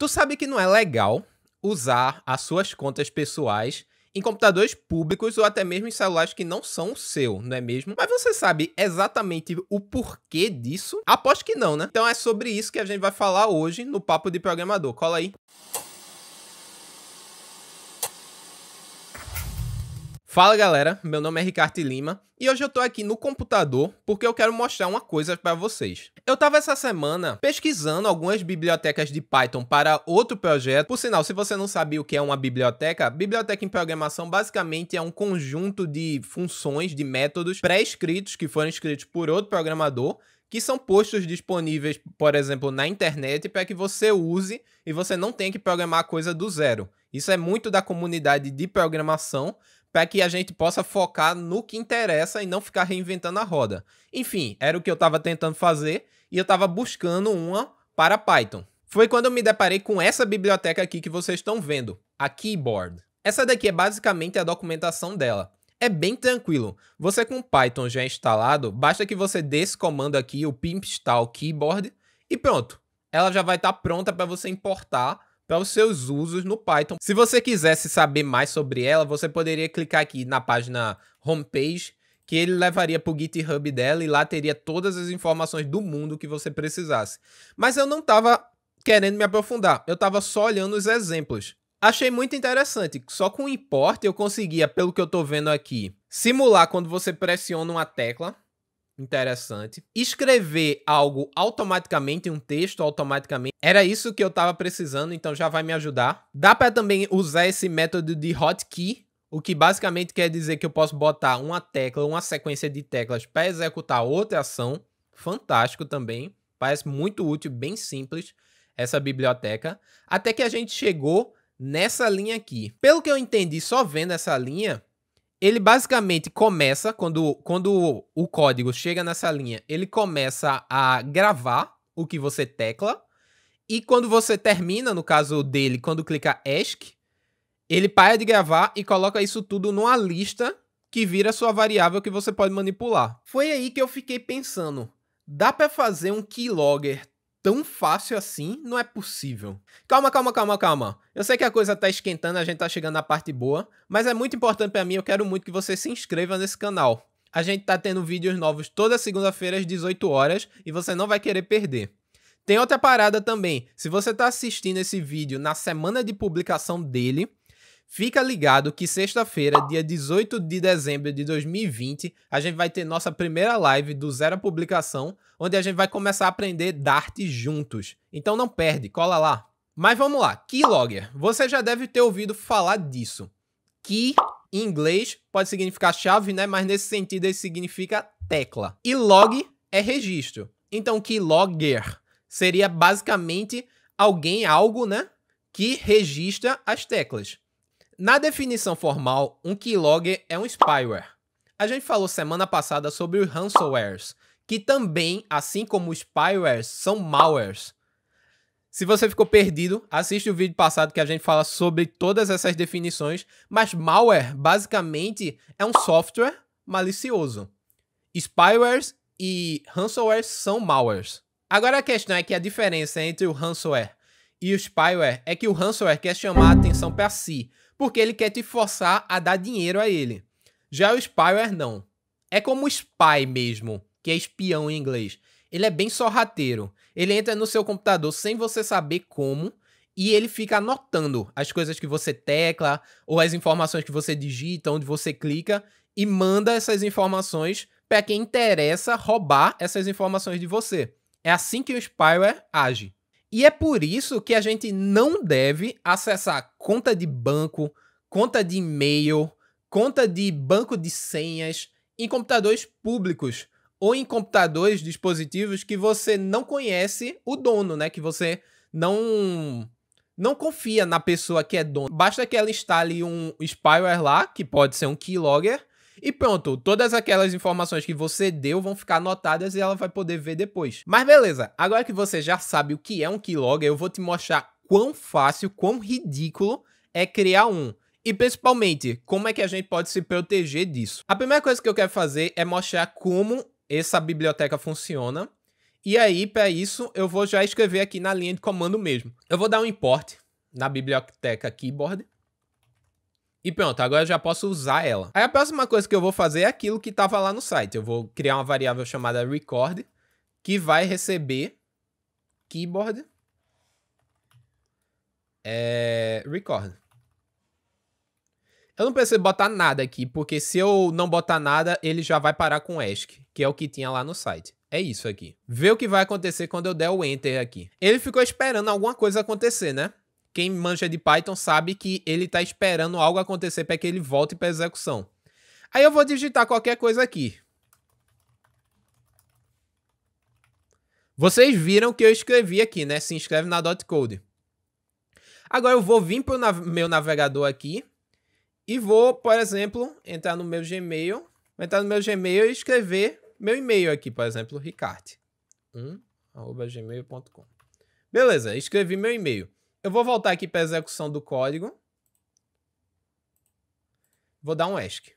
Tu sabe que não é legal usar as suas contas pessoais em computadores públicos ou até mesmo em celulares que não são o seu, não é mesmo? Mas você sabe exatamente o porquê disso? Aposto que não, né? Então é sobre isso que a gente vai falar hoje no Papo de Programador. Cola aí. Fala galera, meu nome é Ricardo Lima e hoje eu tô aqui no computador porque eu quero mostrar uma coisa para vocês. Eu tava essa semana pesquisando algumas bibliotecas de Python para outro projeto. Por sinal, se você não sabia o que é uma biblioteca, biblioteca em programação basicamente é um conjunto de funções, de métodos pré-escritos que foram escritos por outro programador que são postos disponíveis, por exemplo, na internet para que você use e você não tem que programar a coisa do zero. Isso é muito da comunidade de programação, para que a gente possa focar no que interessa e não ficar reinventando a roda. Enfim, era o que eu estava tentando fazer e eu estava buscando uma para Python. Foi quando eu me deparei com essa biblioteca aqui que vocês estão vendo, a Keyboard. Essa daqui é basicamente a documentação dela. É bem tranquilo. Você com Python já instalado, basta que você dê esse comando aqui, o install keyboard, e pronto. Ela já vai estar tá pronta para você importar para os seus usos no Python. Se você quisesse saber mais sobre ela, você poderia clicar aqui na página Homepage, que ele levaria para o GitHub dela e lá teria todas as informações do mundo que você precisasse. Mas eu não estava querendo me aprofundar, eu estava só olhando os exemplos. Achei muito interessante, só com o import eu conseguia, pelo que eu estou vendo aqui, simular quando você pressiona uma tecla, interessante. Escrever algo automaticamente, um texto automaticamente, era isso que eu estava precisando, então já vai me ajudar. Dá para também usar esse método de hotkey, o que basicamente quer dizer que eu posso botar uma tecla, uma sequência de teclas para executar outra ação. Fantástico também. Parece muito útil, bem simples essa biblioteca. Até que a gente chegou nessa linha aqui. Pelo que eu entendi, só vendo essa linha, ele basicamente começa, quando, quando o código chega nessa linha, ele começa a gravar o que você tecla. E quando você termina, no caso dele, quando clica ESC, ele para de gravar e coloca isso tudo numa lista que vira sua variável que você pode manipular. Foi aí que eu fiquei pensando, dá para fazer um keylogger tão fácil assim? Não é possível. Calma, calma, calma, calma. Eu sei que a coisa tá esquentando, a gente tá chegando na parte boa, mas é muito importante para mim, eu quero muito que você se inscreva nesse canal. A gente tá tendo vídeos novos toda segunda-feira às 18 horas e você não vai querer perder. Tem outra parada também. Se você tá assistindo esse vídeo na semana de publicação dele, Fica ligado que sexta-feira, dia 18 de dezembro de 2020, a gente vai ter nossa primeira live do Zero Publicação, onde a gente vai começar a aprender Dart juntos. Então não perde, cola lá. Mas vamos lá, Keylogger. Você já deve ter ouvido falar disso. Key, em inglês, pode significar chave, né? Mas nesse sentido ele significa tecla. E log é registro. Então Keylogger seria basicamente alguém, algo, né? Que registra as teclas. Na definição formal, um keylogger é um spyware. A gente falou semana passada sobre os ransomwares, que também, assim como os spywares, são malwares. Se você ficou perdido, assiste o vídeo passado que a gente fala sobre todas essas definições, mas malware basicamente é um software malicioso. Spywares e ransomwares são malwares. Agora a questão é que a diferença entre o ransomware e o spyware é que o ransomware quer chamar a atenção para si, porque ele quer te forçar a dar dinheiro a ele. Já o spyware não. É como o spy mesmo, que é espião em inglês. Ele é bem sorrateiro. Ele entra no seu computador sem você saber como e ele fica anotando as coisas que você tecla ou as informações que você digita, onde você clica e manda essas informações para quem interessa roubar essas informações de você. É assim que o spyware age. E é por isso que a gente não deve acessar conta de banco, conta de e-mail, conta de banco de senhas em computadores públicos ou em computadores, dispositivos que você não conhece o dono, né? Que você não não confia na pessoa que é dono. Basta que ela instale um spyware lá, que pode ser um keylogger, e pronto, todas aquelas informações que você deu vão ficar anotadas e ela vai poder ver depois. Mas beleza, agora que você já sabe o que é um keylogger, eu vou te mostrar quão fácil, quão ridículo é criar um. E principalmente, como é que a gente pode se proteger disso? A primeira coisa que eu quero fazer é mostrar como essa biblioteca funciona. E aí, para isso, eu vou já escrever aqui na linha de comando mesmo. Eu vou dar um import na biblioteca keyboard. E pronto, agora eu já posso usar ela. Aí a próxima coisa que eu vou fazer é aquilo que estava lá no site. Eu vou criar uma variável chamada record, que vai receber keyboard é, record. Eu não preciso botar nada aqui, porque se eu não botar nada, ele já vai parar com ESC, que é o que tinha lá no site. É isso aqui. Vê o que vai acontecer quando eu der o Enter aqui. Ele ficou esperando alguma coisa acontecer, né? quem manja de Python sabe que ele está esperando algo acontecer para que ele volte para execução. Aí eu vou digitar qualquer coisa aqui. Vocês viram que eu escrevi aqui, né? Se inscreve na .code. Agora eu vou vir para o meu navegador aqui e vou, por exemplo, entrar no meu Gmail. Vou entrar no meu Gmail e escrever meu e-mail aqui, por exemplo, ricard1 gmail.com. Beleza, escrevi meu e-mail. Eu vou voltar aqui para a execução do código. Vou dar um ESC.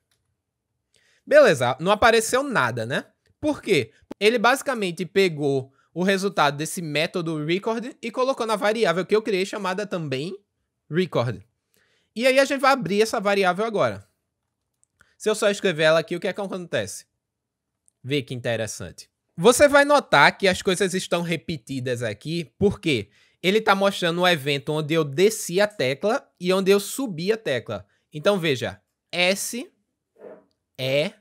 Beleza, não apareceu nada, né? Por quê? Ele basicamente pegou o resultado desse método record e colocou na variável que eu criei chamada também record. E aí a gente vai abrir essa variável agora. Se eu só escrever ela aqui, o que é que acontece? Vê que interessante. Você vai notar que as coisas estão repetidas aqui, Por quê? ele está mostrando um evento onde eu desci a tecla e onde eu subi a tecla. Então veja, S, E, é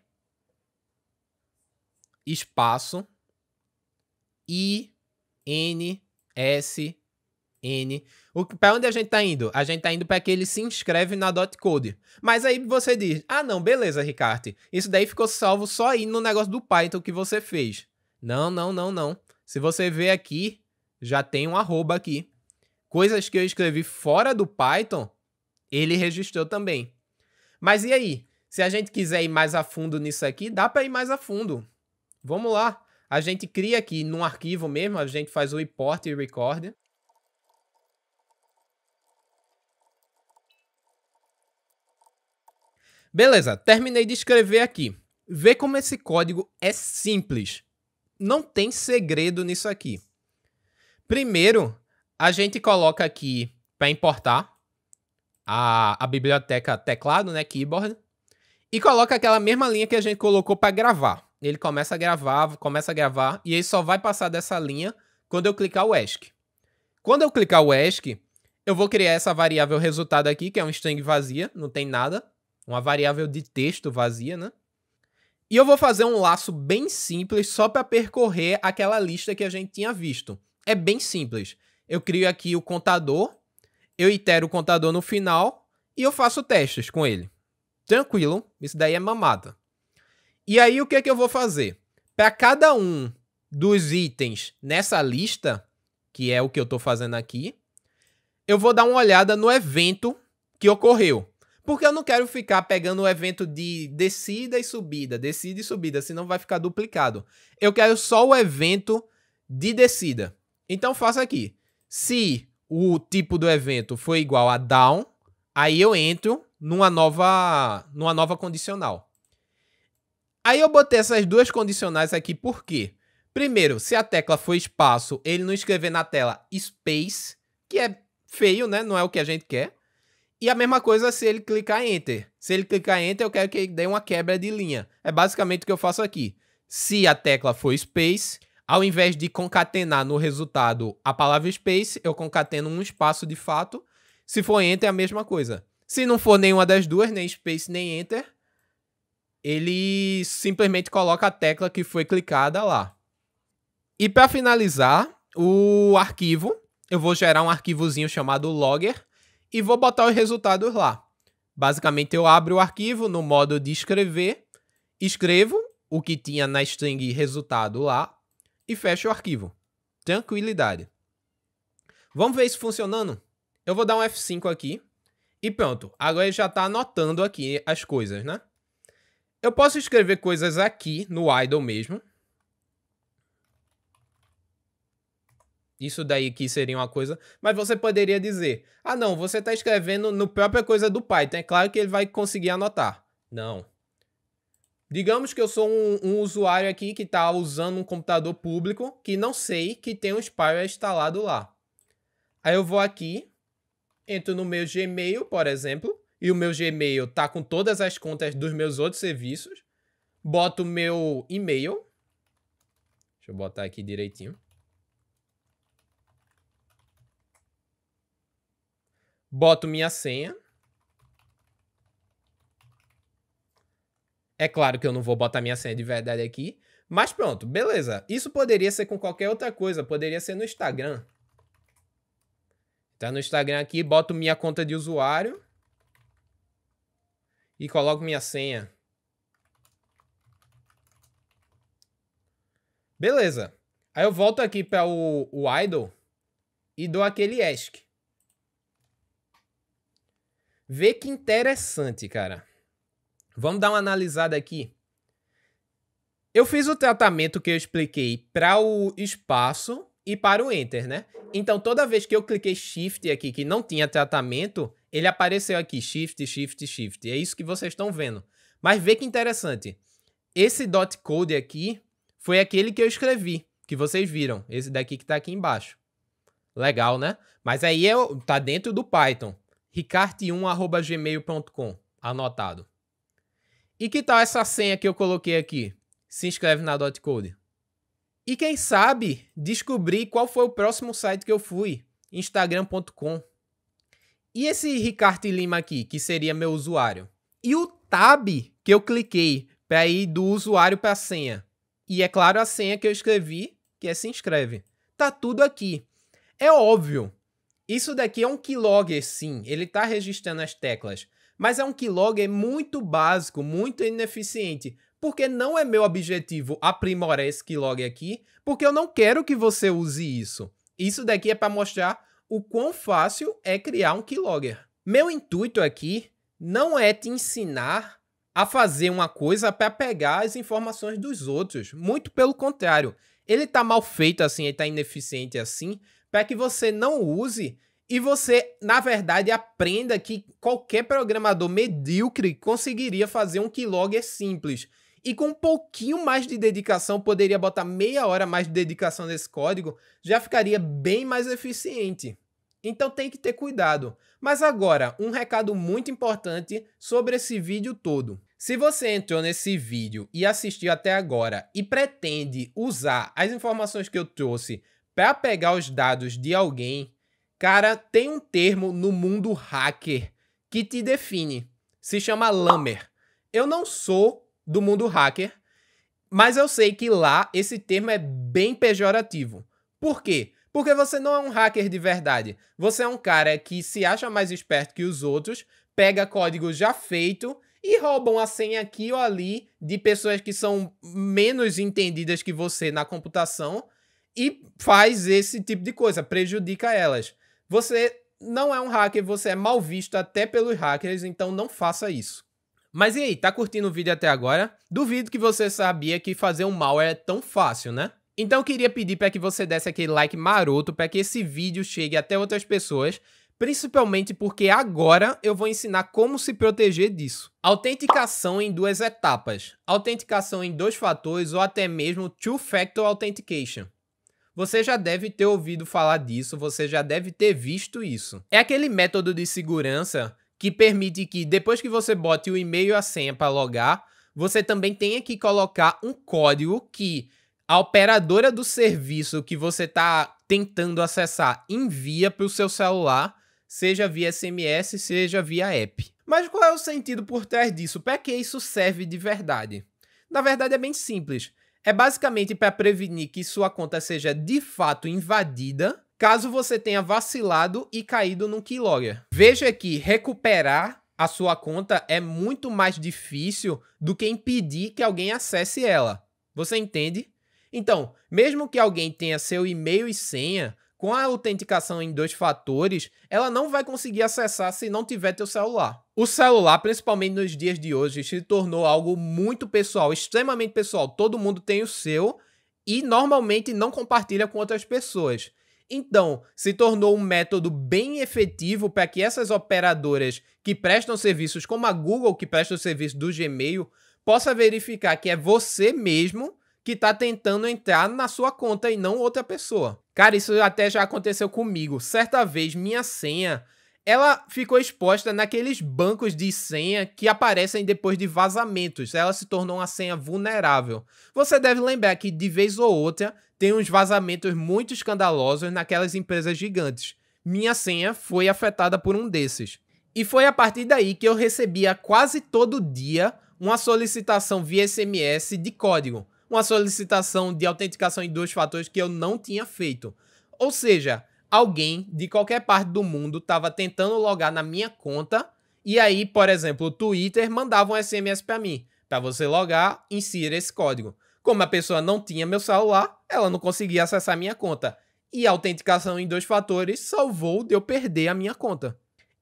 espaço, I, N, S, N. Para onde a gente está indo? A gente está indo para que ele se inscreve na .code. Mas aí você diz, ah não, beleza, Ricardo, isso daí ficou salvo só aí no negócio do Python que você fez. Não, não, não, não. Se você ver aqui, já tem um arroba aqui. Coisas que eu escrevi fora do Python, ele registrou também. Mas e aí? Se a gente quiser ir mais a fundo nisso aqui, dá para ir mais a fundo. Vamos lá. A gente cria aqui num arquivo mesmo, a gente faz o import e record. Beleza, terminei de escrever aqui. Vê como esse código é simples. Não tem segredo nisso aqui. Primeiro, a gente coloca aqui para importar a, a biblioteca teclado, né, keyboard, e coloca aquela mesma linha que a gente colocou para gravar. Ele começa a gravar, começa a gravar, e ele só vai passar dessa linha quando eu clicar o ESC. Quando eu clicar o ESC, eu vou criar essa variável resultado aqui, que é um string vazia, não tem nada, uma variável de texto vazia, né? E eu vou fazer um laço bem simples só para percorrer aquela lista que a gente tinha visto. É bem simples. Eu crio aqui o contador, eu itero o contador no final e eu faço testes com ele. Tranquilo, isso daí é mamada. E aí o que, é que eu vou fazer? Para cada um dos itens nessa lista, que é o que eu estou fazendo aqui, eu vou dar uma olhada no evento que ocorreu. Porque eu não quero ficar pegando o evento de descida e subida, descida e subida, senão vai ficar duplicado. Eu quero só o evento de descida. Então faça aqui. Se o tipo do evento for igual a down, aí eu entro numa nova, numa nova condicional. Aí eu botei essas duas condicionais aqui por quê? Primeiro, se a tecla for espaço, ele não escrever na tela space, que é feio, né? Não é o que a gente quer. E a mesma coisa se ele clicar enter. Se ele clicar enter, eu quero que ele dê uma quebra de linha. É basicamente o que eu faço aqui. Se a tecla for space, ao invés de concatenar no resultado a palavra space, eu concateno um espaço de fato. Se for enter, é a mesma coisa. Se não for nenhuma das duas, nem space nem enter, ele simplesmente coloca a tecla que foi clicada lá. E para finalizar, o arquivo, eu vou gerar um arquivozinho chamado logger e vou botar os resultados lá. Basicamente, eu abro o arquivo no modo de escrever, escrevo o que tinha na string resultado lá e fecha o arquivo. Tranquilidade. Vamos ver isso funcionando? Eu vou dar um F5 aqui e pronto. Agora ele já está anotando aqui as coisas, né? Eu posso escrever coisas aqui no idle mesmo. Isso daí que seria uma coisa. Mas você poderia dizer: ah, não, você está escrevendo no própria coisa do Python. É claro que ele vai conseguir anotar. Não. Digamos que eu sou um, um usuário aqui que está usando um computador público que não sei que tem um spyware instalado lá. Aí eu vou aqui, entro no meu Gmail, por exemplo, e o meu Gmail tá com todas as contas dos meus outros serviços. Boto o meu e-mail. Deixa eu botar aqui direitinho. Boto minha senha. É claro que eu não vou botar minha senha de verdade aqui, mas pronto, beleza. Isso poderia ser com qualquer outra coisa, poderia ser no Instagram. Tá no Instagram aqui, boto minha conta de usuário e coloco minha senha. Beleza. Aí eu volto aqui para o, o e dou aquele ESC. Vê que interessante, cara. Vamos dar uma analisada aqui. Eu fiz o tratamento que eu expliquei para o espaço e para o Enter, né? Então, toda vez que eu cliquei Shift aqui, que não tinha tratamento, ele apareceu aqui, Shift, Shift, Shift. É isso que vocês estão vendo. Mas vê que interessante. Esse dot code aqui foi aquele que eu escrevi, que vocês viram. Esse daqui que está aqui embaixo. Legal, né? Mas aí está é dentro do Python. ricarte1.gmail.com, anotado. E que tal essa senha que eu coloquei aqui? Se inscreve na Dot Code. E quem sabe descobrir qual foi o próximo site que eu fui, instagram.com. E esse Ricardo Lima aqui, que seria meu usuário. E o tab que eu cliquei para ir do usuário para a senha. E é claro a senha que eu escrevi, que é se inscreve. Tá tudo aqui. É óbvio. Isso daqui é um keylogger, sim. Ele está registrando as teclas. Mas é um keylogger é muito básico, muito ineficiente, porque não é meu objetivo aprimorar esse keylogger aqui, porque eu não quero que você use isso. Isso daqui é para mostrar o quão fácil é criar um keylogger. Meu intuito aqui não é te ensinar a fazer uma coisa para pegar as informações dos outros. Muito pelo contrário. Ele está mal feito assim, ele está ineficiente assim, para que você não use e você, na verdade, aprenda que qualquer programador medíocre conseguiria fazer um keylogger simples. E com um pouquinho mais de dedicação, poderia botar meia hora mais de dedicação nesse código, já ficaria bem mais eficiente. Então tem que ter cuidado. Mas agora, um recado muito importante sobre esse vídeo todo. Se você entrou nesse vídeo e assistiu até agora e pretende usar as informações que eu trouxe para pegar os dados de alguém, Cara, tem um termo no mundo hacker que te define. Se chama lamer. Eu não sou do mundo hacker, mas eu sei que lá esse termo é bem pejorativo. Por quê? Porque você não é um hacker de verdade. Você é um cara que se acha mais esperto que os outros, pega código já feito e roubam a senha aqui ou ali de pessoas que são menos entendidas que você na computação e faz esse tipo de coisa, prejudica elas você não é um hacker, você é mal visto até pelos hackers, então não faça isso. Mas e aí, tá curtindo o vídeo até agora? Duvido que você sabia que fazer um mal é tão fácil, né? Então eu queria pedir para que você desse aquele like maroto para que esse vídeo chegue até outras pessoas, principalmente porque agora eu vou ensinar como se proteger disso. Autenticação em duas etapas, autenticação em dois fatores ou até mesmo two-factor authentication. Você já deve ter ouvido falar disso, você já deve ter visto isso. É aquele método de segurança que permite que depois que você bote o e-mail e a senha para logar, você também tenha que colocar um código que a operadora do serviço que você está tentando acessar envia para o seu celular, seja via SMS, seja via app. Mas qual é o sentido por trás disso? Para que isso serve de verdade? Na verdade é bem simples. É basicamente para prevenir que sua conta seja de fato invadida, caso você tenha vacilado e caído no keylogger. Veja que recuperar a sua conta é muito mais difícil do que impedir que alguém acesse ela. Você entende? Então, mesmo que alguém tenha seu e-mail e senha, com a autenticação em dois fatores, ela não vai conseguir acessar se não tiver teu celular. O celular, principalmente nos dias de hoje, se tornou algo muito pessoal, extremamente pessoal. Todo mundo tem o seu e normalmente não compartilha com outras pessoas. Então, se tornou um método bem efetivo para que essas operadoras que prestam serviços, como a Google, que presta o serviço do Gmail, possa verificar que é você mesmo que está tentando entrar na sua conta e não outra pessoa. Cara, isso até já aconteceu comigo. Certa vez, minha senha ela ficou exposta naqueles bancos de senha que aparecem depois de vazamentos. Ela se tornou uma senha vulnerável. Você deve lembrar que de vez ou outra tem uns vazamentos muito escandalosos naquelas empresas gigantes. Minha senha foi afetada por um desses. E foi a partir daí que eu recebia quase todo dia uma solicitação via SMS de código, uma solicitação de autenticação em dois fatores que eu não tinha feito. Ou seja, alguém de qualquer parte do mundo estava tentando logar na minha conta e aí, por exemplo, o Twitter mandava um SMS para mim, para você logar, insira esse código. Como a pessoa não tinha meu celular, ela não conseguia acessar minha conta. E a autenticação em dois fatores salvou de eu perder a minha conta.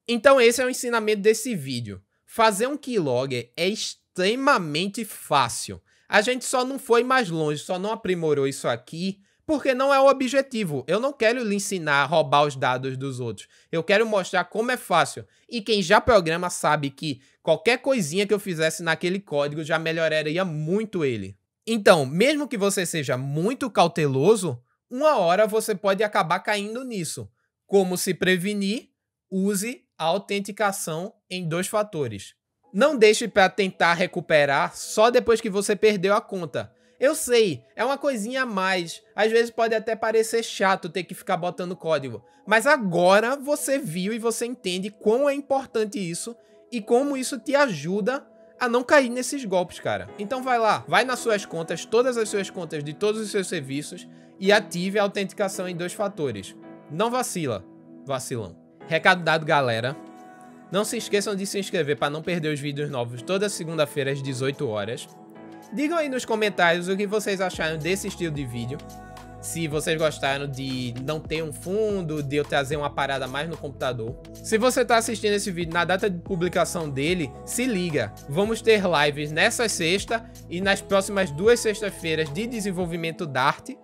Então esse é o ensinamento desse vídeo. Fazer um keylogger é extremamente fácil. A gente só não foi mais longe, só não aprimorou isso aqui, porque não é o objetivo. Eu não quero lhe ensinar a roubar os dados dos outros. Eu quero mostrar como é fácil. E quem já programa sabe que qualquer coisinha que eu fizesse naquele código já melhoraria muito ele. Então, mesmo que você seja muito cauteloso, uma hora você pode acabar caindo nisso. Como se prevenir? Use a autenticação em dois fatores. Não deixe para tentar recuperar só depois que você perdeu a conta eu sei, é uma coisinha a mais. Às vezes pode até parecer chato ter que ficar botando código, mas agora você viu e você entende quão é importante isso e como isso te ajuda a não cair nesses golpes, cara. Então vai lá, vai nas suas contas, todas as suas contas de todos os seus serviços e ative a autenticação em dois fatores. Não vacila, vacilão. Recado dado, galera. Não se esqueçam de se inscrever para não perder os vídeos novos toda segunda-feira às 18 horas. Digam aí nos comentários o que vocês acharam desse estilo de vídeo. Se vocês gostaram de não ter um fundo, de eu trazer uma parada mais no computador. Se você está assistindo esse vídeo na data de publicação dele, se liga. Vamos ter lives nessa sexta e nas próximas duas sextas-feiras de desenvolvimento da arte.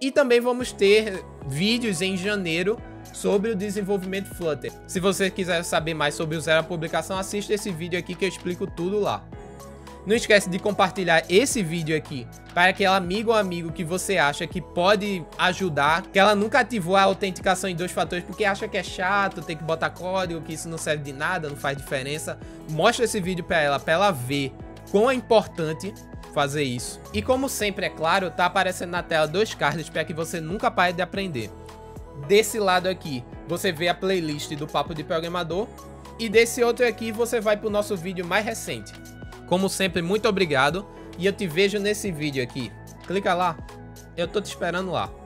E também vamos ter vídeos em janeiro sobre o desenvolvimento Flutter. Se você quiser saber mais sobre usar a publicação, assista esse vídeo aqui que eu explico tudo lá. Não esquece de compartilhar esse vídeo aqui para aquele amigo ou amigo que você acha que pode ajudar, que ela nunca ativou a autenticação em dois fatores porque acha que é chato, tem que botar código, que isso não serve de nada, não faz diferença. Mostra esse vídeo para ela, para ela ver quão é importante fazer isso. E como sempre, é claro, tá aparecendo na tela dois cards para que você nunca pare de aprender. Desse lado aqui, você vê a playlist do Papo de Programador e desse outro aqui você vai para o nosso vídeo mais recente, como sempre, muito obrigado. E eu te vejo nesse vídeo aqui. Clica lá. Eu tô te esperando lá.